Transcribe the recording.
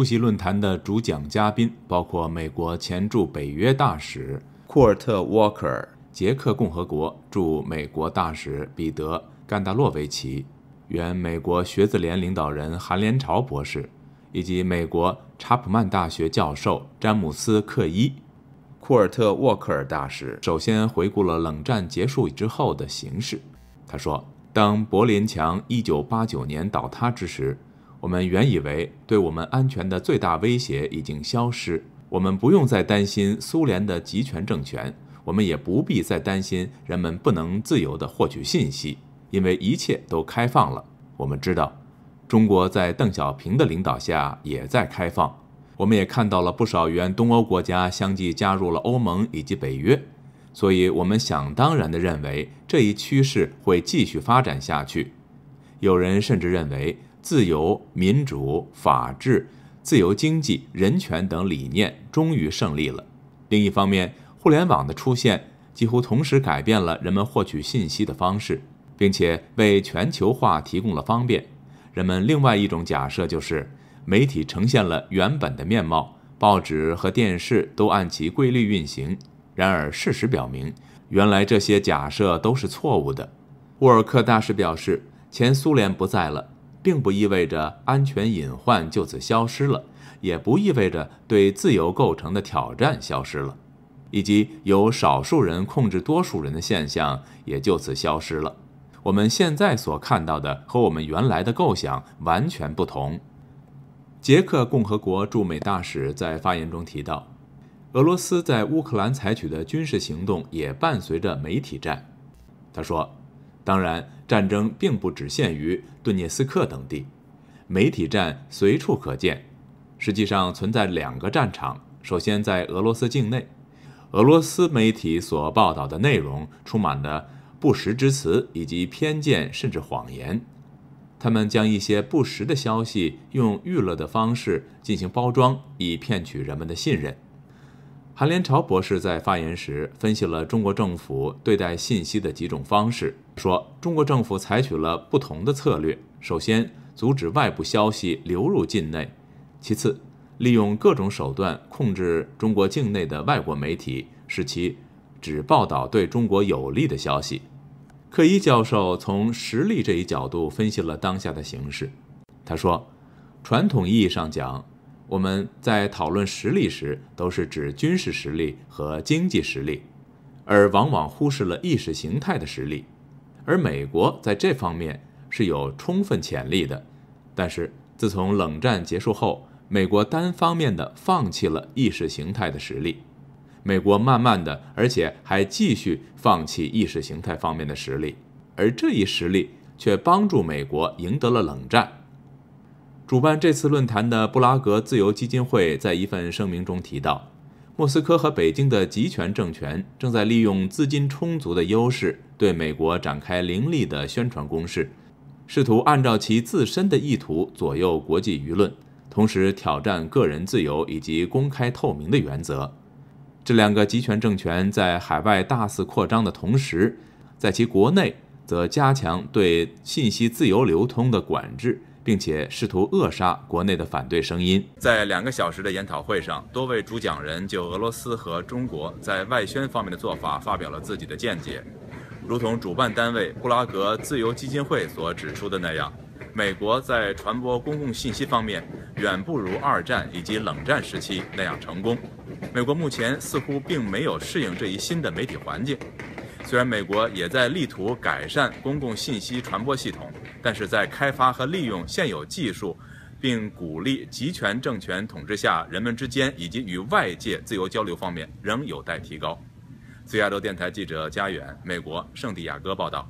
出席论坛的主讲嘉宾包括美国前驻北约大使库尔特·沃克尔、捷克共和国驻美国大使彼得·甘达洛维奇、原美国学子联领导人韩连朝博士，以及美国查普曼大学教授詹姆斯·克伊。库尔特·沃克尔大使首先回顾了冷战结束之后的形势。他说：“当柏林墙1989年倒塌之时。”我们原以为对我们安全的最大威胁已经消失，我们不用再担心苏联的集权政权，我们也不必再担心人们不能自由地获取信息，因为一切都开放了。我们知道，中国在邓小平的领导下也在开放，我们也看到了不少原东欧国家相继加入了欧盟以及北约，所以我们想当然地认为这一趋势会继续发展下去。有人甚至认为。自由、民主、法治、自由经济、人权等理念终于胜利了。另一方面，互联网的出现几乎同时改变了人们获取信息的方式，并且为全球化提供了方便。人们另外一种假设就是，媒体呈现了原本的面貌，报纸和电视都按其规律运行。然而，事实表明，原来这些假设都是错误的。沃尔克大师表示：“前苏联不在了。”并不意味着安全隐患就此消失了，也不意味着对自由构成的挑战消失了，以及由少数人控制多数人的现象也就此消失了。我们现在所看到的和我们原来的构想完全不同。捷克共和国驻美大使在发言中提到，俄罗斯在乌克兰采取的军事行动也伴随着媒体战。他说：“当然。”战争并不只限于顿涅斯克等地，媒体战随处可见。实际上存在两个战场，首先在俄罗斯境内，俄罗斯媒体所报道的内容充满了不实之词以及偏见，甚至谎言。他们将一些不实的消息用娱乐的方式进行包装，以骗取人们的信任。韩连朝博士在发言时分析了中国政府对待信息的几种方式，说中国政府采取了不同的策略：首先，阻止外部消息流入境内；其次，利用各种手段控制中国境内的外国媒体，使其只报道对中国有利的消息。克一教授从实力这一角度分析了当下的形势，他说：“传统意义上讲。”我们在讨论实力时，都是指军事实力和经济实力，而往往忽视了意识形态的实力。而美国在这方面是有充分潜力的，但是自从冷战结束后，美国单方面的放弃了意识形态的实力，美国慢慢的，而且还继续放弃意识形态方面的实力，而这一实力却帮助美国赢得了冷战。主办这次论坛的布拉格自由基金会在一份声明中提到，莫斯科和北京的集权政权正在利用资金充足的优势，对美国展开凌厉的宣传攻势，试图按照其自身的意图左右国际舆论，同时挑战个人自由以及公开透明的原则。这两个集权政权在海外大肆扩张的同时，在其国内则加强对信息自由流通的管制。并且试图扼杀国内的反对声音。在两个小时的研讨会上，多位主讲人就俄罗斯和中国在外宣方面的做法发表了自己的见解。如同主办单位布拉格自由基金会所指出的那样，美国在传播公共信息方面远不如二战以及冷战时期那样成功。美国目前似乎并没有适应这一新的媒体环境。虽然美国也在力图改善公共信息传播系统，但是在开发和利用现有技术，并鼓励集权政权统治下人们之间以及与外界自由交流方面，仍有待提高。自亚洲电台记者加远，美国圣地亚哥报道。